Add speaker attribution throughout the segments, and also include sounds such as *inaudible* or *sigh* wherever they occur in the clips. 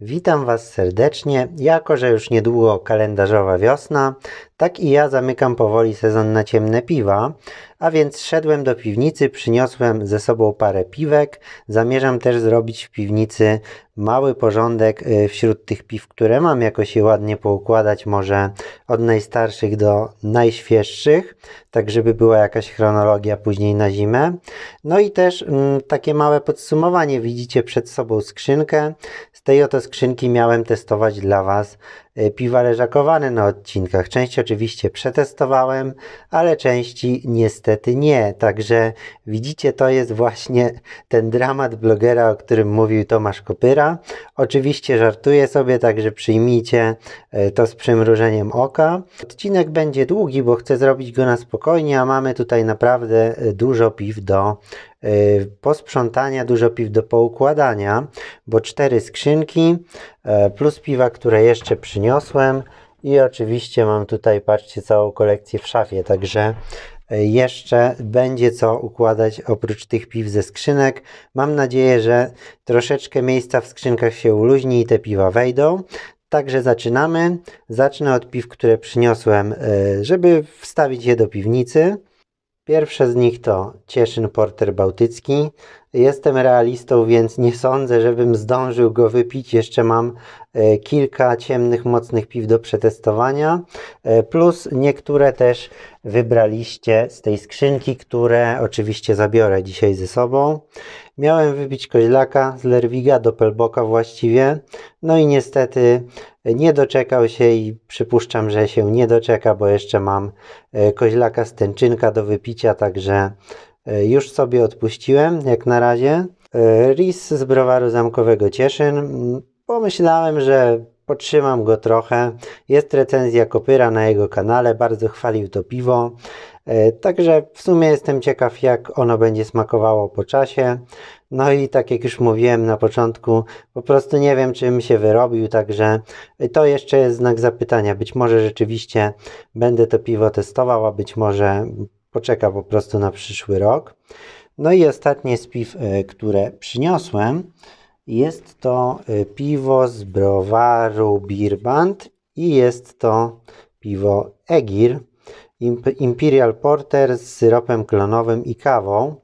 Speaker 1: Witam Was serdecznie. Jako, że już niedługo kalendarzowa wiosna, tak i ja zamykam powoli sezon na ciemne piwa, a więc szedłem do piwnicy, przyniosłem ze sobą parę piwek. Zamierzam też zrobić w piwnicy mały porządek y, wśród tych piw, które mam, jakoś je ładnie poukładać, może od najstarszych do najświeższych, tak żeby była jakaś chronologia później na zimę. No i też mm, takie małe podsumowanie. Widzicie przed sobą skrzynkę. Z tej oto skrzynki miałem testować dla Was E, piwa żakowane na odcinkach. Część oczywiście przetestowałem, ale części niestety nie. Także widzicie, to jest właśnie ten dramat blogera, o którym mówił Tomasz Kopyra. Oczywiście żartuję sobie, także przyjmijcie e, to z przymrużeniem oka. Odcinek będzie długi, bo chcę zrobić go na spokojnie, a mamy tutaj naprawdę e, dużo piw do Y, posprzątania, dużo piw do poukładania, bo cztery skrzynki y, plus piwa, które jeszcze przyniosłem i oczywiście mam tutaj, patrzcie, całą kolekcję w szafie, także y, jeszcze będzie co układać oprócz tych piw ze skrzynek. Mam nadzieję, że troszeczkę miejsca w skrzynkach się uluźni i te piwa wejdą. Także zaczynamy. Zacznę od piw, które przyniosłem, żeby wstawić je do piwnicy. Pierwsze z nich to Cieszyn Porter Bałtycki Jestem realistą, więc nie sądzę, żebym zdążył go wypić. Jeszcze mam e, kilka ciemnych, mocnych piw do przetestowania, e, plus niektóre też wybraliście z tej skrzynki, które oczywiście zabiorę dzisiaj ze sobą. Miałem wypić koźlaka z Lerwiga, do Pelboka właściwie, no i niestety e, nie doczekał się i przypuszczam, że się nie doczeka, bo jeszcze mam koźlaka z tęczynka do wypicia, także E, już sobie odpuściłem, jak na razie. E, ris z browaru zamkowego Cieszyn. Mm, pomyślałem, że potrzymam go trochę. Jest recenzja Kopyra na jego kanale, bardzo chwalił to piwo. E, także w sumie jestem ciekaw, jak ono będzie smakowało po czasie. No i tak jak już mówiłem na początku, po prostu nie wiem, czym się wyrobił, także to jeszcze jest znak zapytania. Być może rzeczywiście będę to piwo testował, a być może poczeka po prostu na przyszły rok. No i ostatnie z piw, e, które przyniosłem, jest to e, piwo z browaru Birband i jest to piwo Egir. Imperial Porter z syropem klonowym i kawą.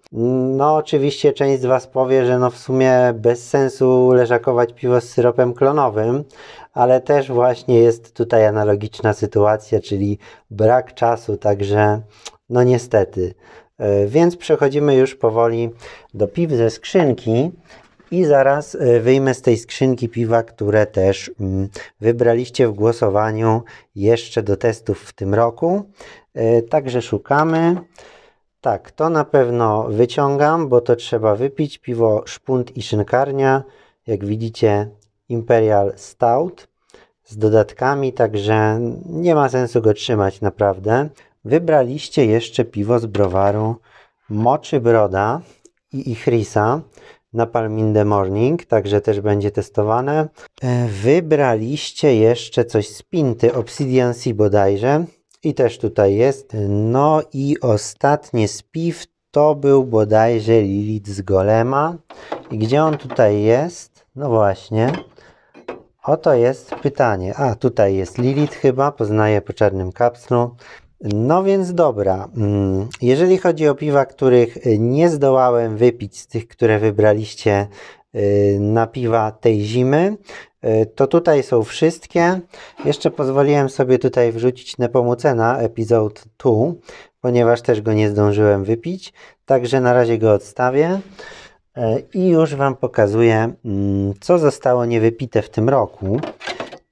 Speaker 1: No oczywiście część z Was powie, że no w sumie bez sensu leżakować piwo z syropem klonowym, ale też właśnie jest tutaj analogiczna sytuacja, czyli brak czasu, także no niestety. E, więc przechodzimy już powoli do piw ze skrzynki i zaraz e, wyjmę z tej skrzynki piwa, które też mm, wybraliście w głosowaniu jeszcze do testów w tym roku. E, także szukamy. Tak, to na pewno wyciągam, bo to trzeba wypić. Piwo szpunt i szynkarnia. Jak widzicie, Imperial Stout z dodatkami, także nie ma sensu go trzymać naprawdę wybraliście jeszcze piwo z browaru Moczy Broda i Ichrisa na Palminde Morning, także też będzie testowane. E, wybraliście jeszcze coś z Pinty, Obsidian Sea bodajże i też tutaj jest. No i ostatnie z piw to był bodajże Lilith z Golema. I gdzie on tutaj jest? No właśnie. Oto jest pytanie. A, tutaj jest Lilith chyba, poznaję po czarnym kapslu. No więc dobra, mm, jeżeli chodzi o piwa, których y, nie zdołałem wypić z tych, które wybraliście y, na piwa tej zimy, y, to tutaj są wszystkie. Jeszcze pozwoliłem sobie tutaj wrzucić Nepomucena epizod 2, ponieważ też go nie zdążyłem wypić, także na razie go odstawię. E, I już Wam pokazuję, mm, co zostało niewypite w tym roku.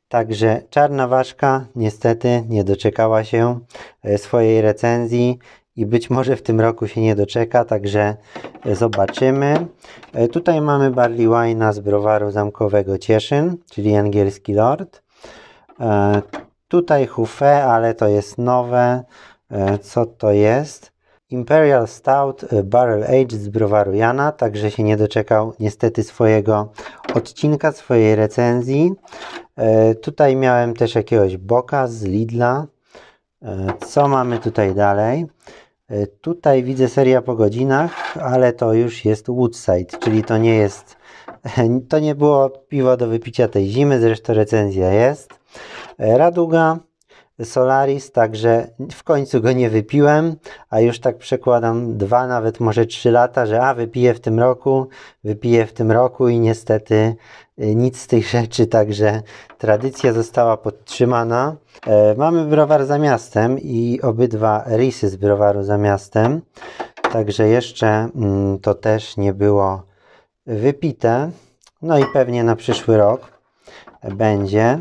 Speaker 1: Także Czarna Ważka niestety nie doczekała się e, swojej recenzji i być może w tym roku się nie doczeka, także e, zobaczymy. E, tutaj mamy barley wine z browaru zamkowego Cieszyn, czyli angielski lord. Tutaj Huffe, ale to jest nowe. Co to jest? Imperial Stout Barrel Age z browaru Jana, także się nie doczekał niestety swojego odcinka, swojej recenzji. E, tutaj miałem też jakiegoś boka z Lidla. E, co mamy tutaj dalej? E, tutaj widzę seria po godzinach, ale to już jest Woodside, czyli to nie jest, *laughs* to nie było piwo do wypicia tej zimy, zresztą recenzja jest. Raduga, Solaris, także w końcu go nie wypiłem, a już tak przekładam dwa, nawet może trzy lata, że a wypiję w tym roku, wypiję w tym roku i niestety y, nic z tych rzeczy, także tradycja została podtrzymana. E, mamy browar za miastem i obydwa rysy z browaru za miastem, także jeszcze mm, to też nie było wypite, no i pewnie na przyszły rok będzie.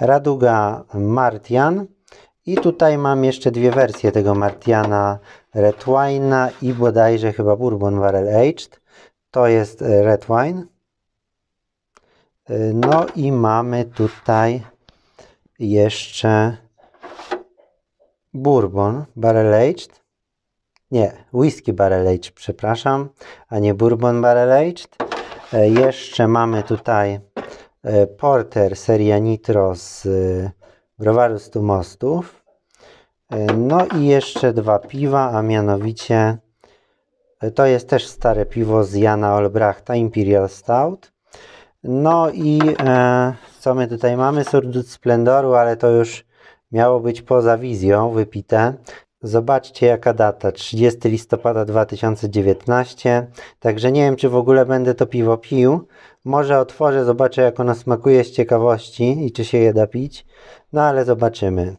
Speaker 1: Raduga Martian i tutaj mam jeszcze dwie wersje tego Martiana Red Wine'a i bodajże chyba Bourbon Barrel Aged. To jest e, Red Wine. E, no i mamy tutaj jeszcze Bourbon Barrel Aged. Nie, Whisky Barrel Aged, przepraszam, a nie Bourbon Barrel Aged. E, jeszcze mamy tutaj Porter seria Nitro z browaru 100 mostów. E, no i jeszcze dwa piwa, a mianowicie e, to jest też stare piwo z Jana Olbrachta, Imperial Stout. No i e, co my tutaj mamy? Surdut Splendoru, ale to już miało być poza wizją wypite. Zobaczcie jaka data, 30 listopada 2019, także nie wiem czy w ogóle będę to piwo pił. Może otworzę, zobaczę jak ono smakuje z ciekawości i czy się je da pić, no ale zobaczymy.